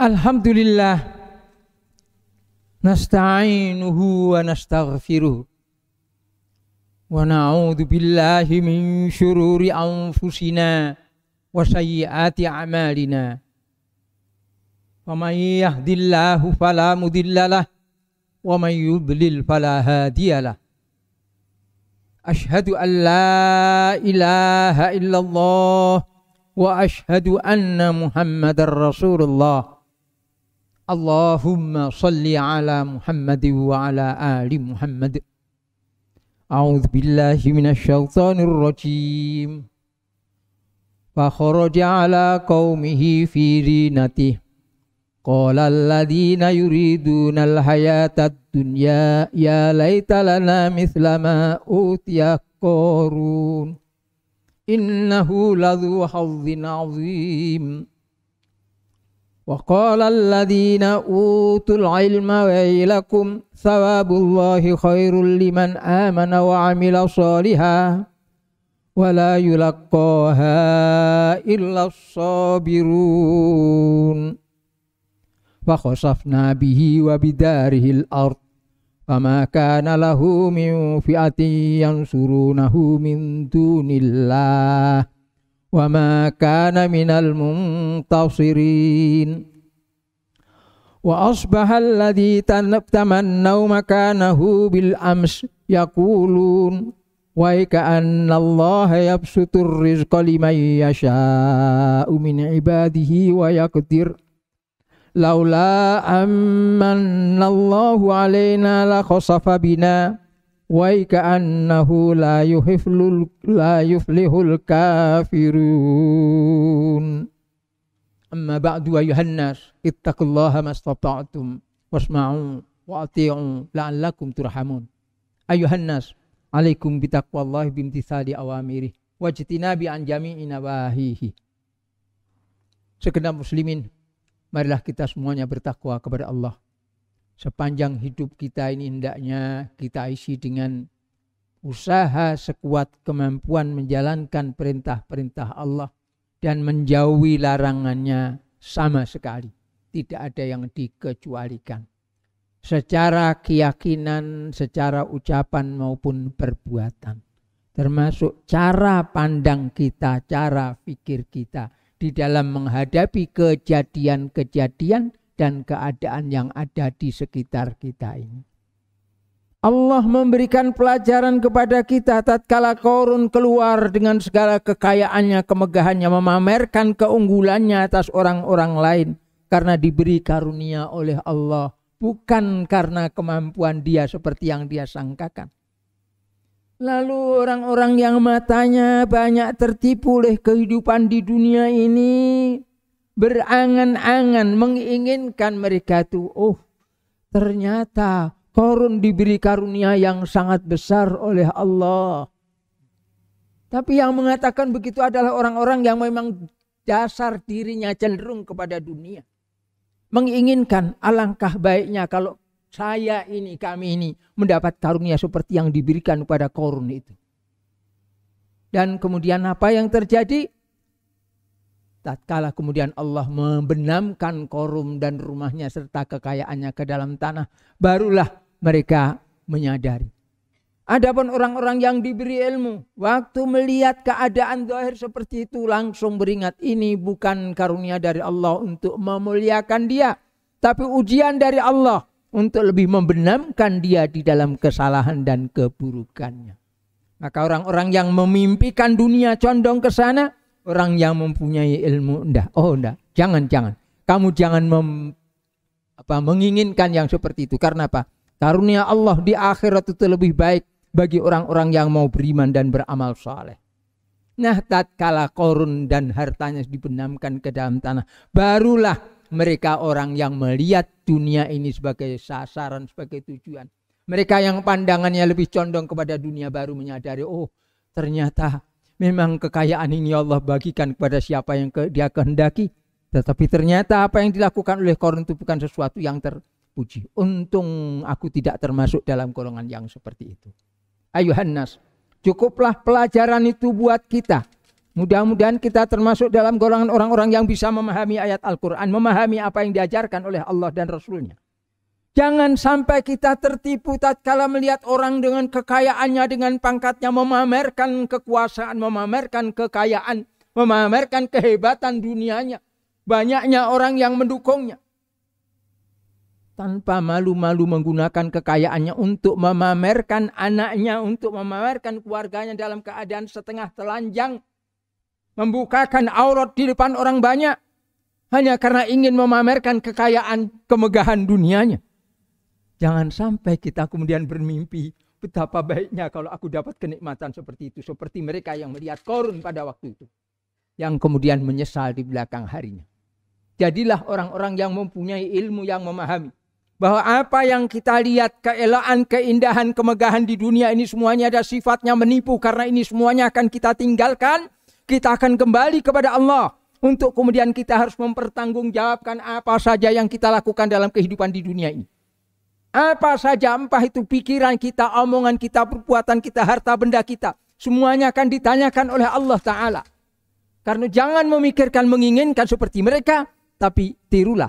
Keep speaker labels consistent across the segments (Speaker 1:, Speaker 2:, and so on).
Speaker 1: الحمد لله نستعينه ونستغفره ونعوذ بالله من شرور أنفسنا وسيئات أعمالنا فمن يهد الله فلا مضل له ومن يضلل فلا هادي له أشهد أن لا إله إلا الله وأشهد أن محمدا رسول الله اللهم صل على محمد وعلى آل محمد أعوذ بالله من الشيطان الرجيم فخرج على قومه في زينته قال الذين يريدون الحياة الدنيا يا ليت لنا مثل ما أوتي قارون إنه لذو حظ عظيم وقال الذين أوتوا العلم ويلكم ثواب الله خير لمن آمن وعمل صالحا ولا يلقاها إلا الصابرون فخسفنا به وبداره الأرض فما كان له من فئة ينصرونه من دون الله wa ma kana minal muntasirin wa asbaha alladhi tamannau makanahu bil ams yaqulun wa ka'anna Allah yabsutur rizqa liman yasha'u min ibadihi wa yaqdir laula ammanna Allahu alaina la khasafa bina wa ka'annahu la yuhiflul la yuflihul kafirun amma ba'du ayuhan nas ittaqullaha mastata'tum wasma'u wa ati'u la'allakum turhamun ayuhan nas alaikum bitaqwallahi bimtithali awamiri wajtinabi an jami'i nawahihi segenap muslimin marilah kita semuanya bertakwa kepada Allah sepanjang hidup kita ini hendaknya kita isi dengan usaha sekuat kemampuan menjalankan perintah-perintah Allah dan menjauhi larangannya sama sekali. Tidak ada yang dikecualikan. Secara keyakinan, secara ucapan maupun perbuatan. Termasuk cara pandang kita, cara pikir kita di dalam menghadapi kejadian-kejadian dan keadaan yang ada di sekitar kita ini. Allah memberikan pelajaran kepada kita tatkala korun keluar dengan segala kekayaannya, kemegahannya, memamerkan keunggulannya atas orang-orang lain karena diberi karunia oleh Allah, bukan karena kemampuan dia seperti yang dia sangkakan. Lalu orang-orang yang matanya banyak tertipu oleh kehidupan di dunia ini berangan-angan menginginkan mereka itu oh ternyata korun diberi karunia yang sangat besar oleh Allah. Tapi yang mengatakan begitu adalah orang-orang yang memang dasar dirinya cenderung kepada dunia. Menginginkan alangkah baiknya kalau saya ini, kami ini mendapat karunia seperti yang diberikan kepada korun itu. Dan kemudian apa yang terjadi? tatkala kemudian Allah membenamkan korum dan rumahnya serta kekayaannya ke dalam tanah, barulah mereka menyadari. Adapun orang-orang yang diberi ilmu, waktu melihat keadaan zahir seperti itu langsung beringat ini bukan karunia dari Allah untuk memuliakan dia, tapi ujian dari Allah untuk lebih membenamkan dia di dalam kesalahan dan keburukannya. Maka orang-orang yang memimpikan dunia condong ke sana, orang yang mempunyai ilmu ndak? oh ndak, jangan jangan kamu jangan mem, apa menginginkan yang seperti itu karena apa karunia Allah di akhirat itu lebih baik bagi orang-orang yang mau beriman dan beramal saleh nah tatkala korun dan hartanya dibenamkan ke dalam tanah barulah mereka orang yang melihat dunia ini sebagai sasaran sebagai tujuan mereka yang pandangannya lebih condong kepada dunia baru menyadari oh ternyata Memang kekayaan ini Allah bagikan kepada siapa yang ke, dia kehendaki. Tetapi ternyata apa yang dilakukan oleh Korun itu bukan sesuatu yang terpuji. Untung aku tidak termasuk dalam golongan yang seperti itu. Ayuh, Hannas, cukuplah pelajaran itu buat kita. Mudah-mudahan kita termasuk dalam golongan orang-orang yang bisa memahami ayat Al-Quran, memahami apa yang diajarkan oleh Allah dan Rasulnya. nya Jangan sampai kita tertipu tatkala melihat orang dengan kekayaannya, dengan pangkatnya memamerkan kekuasaan, memamerkan kekayaan, memamerkan kehebatan dunianya. Banyaknya orang yang mendukungnya. Tanpa malu-malu menggunakan kekayaannya untuk memamerkan anaknya, untuk memamerkan keluarganya dalam keadaan setengah telanjang. Membukakan aurat di depan orang banyak. Hanya karena ingin memamerkan kekayaan kemegahan dunianya. Jangan sampai kita kemudian bermimpi betapa baiknya kalau aku dapat kenikmatan seperti itu. Seperti mereka yang melihat korun pada waktu itu. Yang kemudian menyesal di belakang harinya. Jadilah orang-orang yang mempunyai ilmu yang memahami. Bahwa apa yang kita lihat, keelaan, keindahan, kemegahan di dunia ini semuanya ada sifatnya menipu. Karena ini semuanya akan kita tinggalkan. Kita akan kembali kepada Allah. Untuk kemudian kita harus mempertanggungjawabkan apa saja yang kita lakukan dalam kehidupan di dunia ini. Apa saja empah itu pikiran kita, omongan kita, perbuatan kita, harta benda kita. Semuanya akan ditanyakan oleh Allah Ta'ala. Karena jangan memikirkan menginginkan seperti mereka. Tapi tirulah.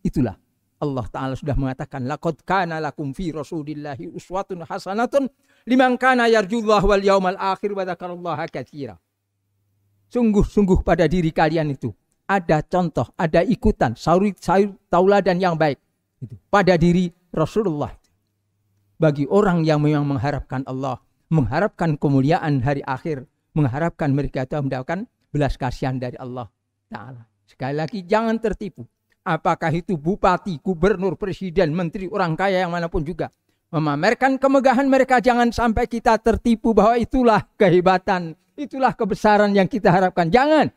Speaker 1: Itulah Allah Ta'ala sudah mengatakan. Lakot kana lakum fi rasulillahi uswatun hasanatun. Liman kana yarjullah wal yaumal akhir wa dhakarallaha kathira. Sungguh-sungguh pada diri kalian itu. Ada contoh, ada ikutan. Sayur, sayur tauladan yang baik. Pada diri Rasulullah. Bagi orang yang memang mengharapkan Allah, mengharapkan kemuliaan hari akhir, mengharapkan mereka itu mendapatkan belas kasihan dari Allah Ta'ala. Sekali lagi jangan tertipu. Apakah itu bupati, gubernur, presiden, menteri, orang kaya yang manapun juga. Memamerkan kemegahan mereka jangan sampai kita tertipu bahwa itulah kehebatan, itulah kebesaran yang kita harapkan. Jangan.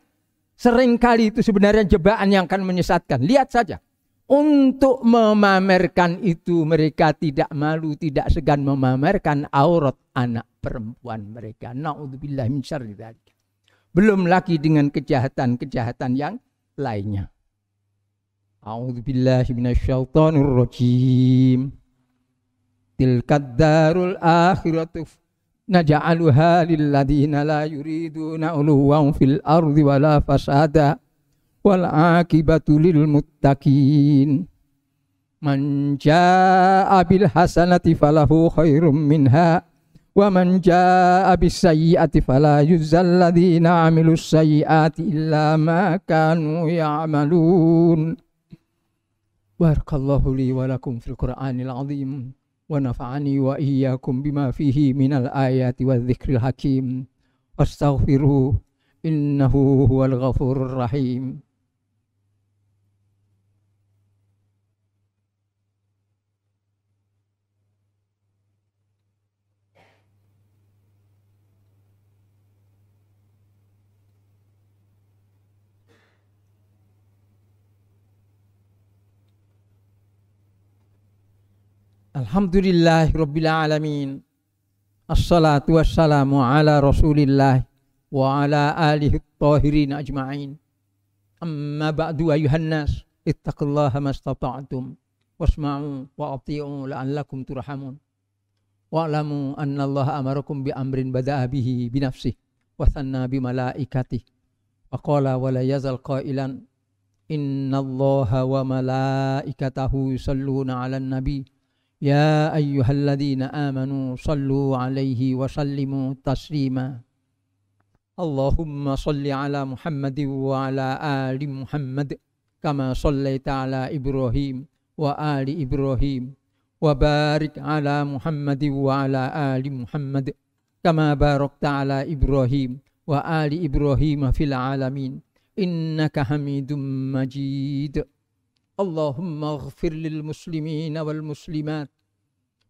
Speaker 1: Seringkali itu sebenarnya jebakan yang akan menyesatkan. Lihat saja untuk memamerkan itu mereka tidak malu, tidak segan memamerkan aurat anak perempuan mereka. Na'udzubillah min syarri Belum lagi dengan kejahatan-kejahatan yang lainnya. A'udzubillahi minasyaitonir rajim. Tilkad darul akhiratu naj'aluha lil la yuriduna uluwan fil ardi wala fasada wal akibatu lil muttaqin man jaa bil hasanati falahu khairum minha wa man jaa bis sayyiati fala yuzal ladina amilus sayyiati illa ma kanu ya'malun barakallahu li wa lakum fil qur'anil azim wa nafa'ani wa iyyakum bima fihi minal ayati wadh-dhikril hakim astaghfiruhu innahu huwal ghafurur rahim الحمد لله رب العالمين الصلاة والسلام على رسول الله وعلى آله الطاهرين أجمعين أما بعد أيها الناس اتقوا الله ما استطعتم واسمعوا وأطيعوا لعلكم ترحمون واعلموا أن الله أمركم بأمر بدأ به بنفسه وثنى بملائكته وقال ولا يزل قائلا إن الله وملائكته يصلون على النبي يا أيها الذين آمنوا صلوا عليه وسلموا تسليما اللهم صل على محمد وعلى آل محمد كما صليت على إبراهيم وآل إبراهيم وبارك على محمد وعلى آل محمد كما باركت على إبراهيم وآل إبراهيم في العالمين إنك حميد مجيد اللهم اغفر للمسلمين والمسلمات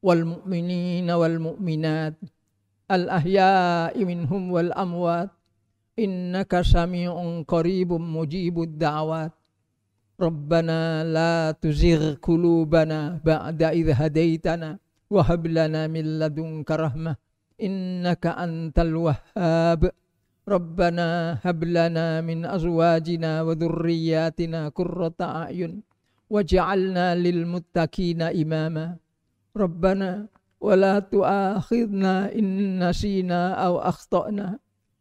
Speaker 1: والمؤمنين والمؤمنات الأحياء منهم والأموات إنك سميع قريب مجيب الدعوات ربنا لا تزغ قلوبنا بعد إذ هديتنا وهب لنا من لدنك رحمة إنك أنت الوهاب ربنا هب لنا من أزواجنا وذرياتنا قرة أعين وجعلنا للمتقين إماما ربنا ولا تؤاخذنا إن نسينا أو أخطأنا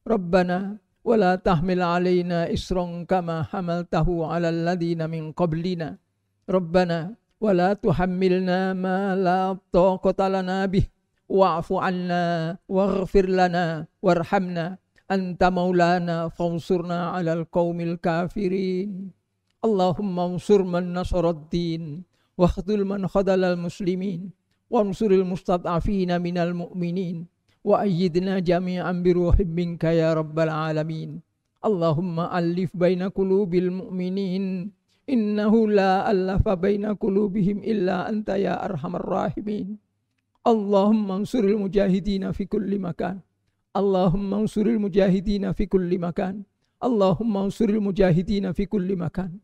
Speaker 1: ربنا ولا تحمل علينا إسرا كما حملته على الذين من قبلنا ربنا ولا تحملنا ما لا طاقة لنا به واعف عنا واغفر لنا وارحمنا أنت مولانا فانصرنا على القوم الكافرين Allahumma ansur man nasaraddin wa khadul man khadalal muslimin wa ansuril mustad'afina minal mu'minin wa ayyidna jami'an bi ruhim minka ya rabbal alamin Allahumma alif baina qulubil mu'minin innahu la alafa baina qulubihim illa anta ya arhamar rahimin Allahumma ansuril mujahidina fi kulli makan Allahumma ansuril mujahidina fi kulli makan Allahumma ansuril mujahidina fi kulli makan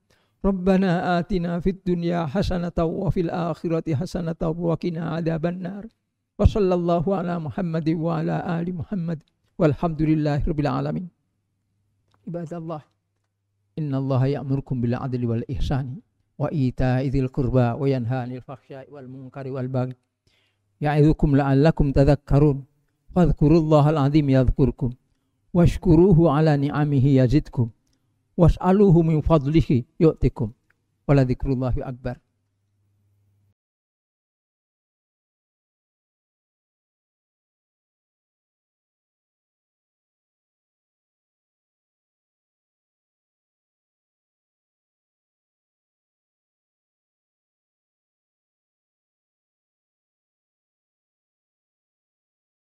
Speaker 1: ربنا آتنا في الدنيا حسنة وفي الآخرة حسنة وقنا عذاب النار وصلى الله على محمد وعلى آل محمد والحمد لله رب العالمين عباد الله إن الله يأمركم بالعدل والإحسان وإيتاء ذي القربى وينهى عن الفحشاء والمنكر والبغي يعظكم لعلكم تذكرون فاذكروا الله العظيم يذكركم واشكروه على نعمه يزدكم was'aluhu min fadlihi yu'tikum. Waladikrullahi akbar.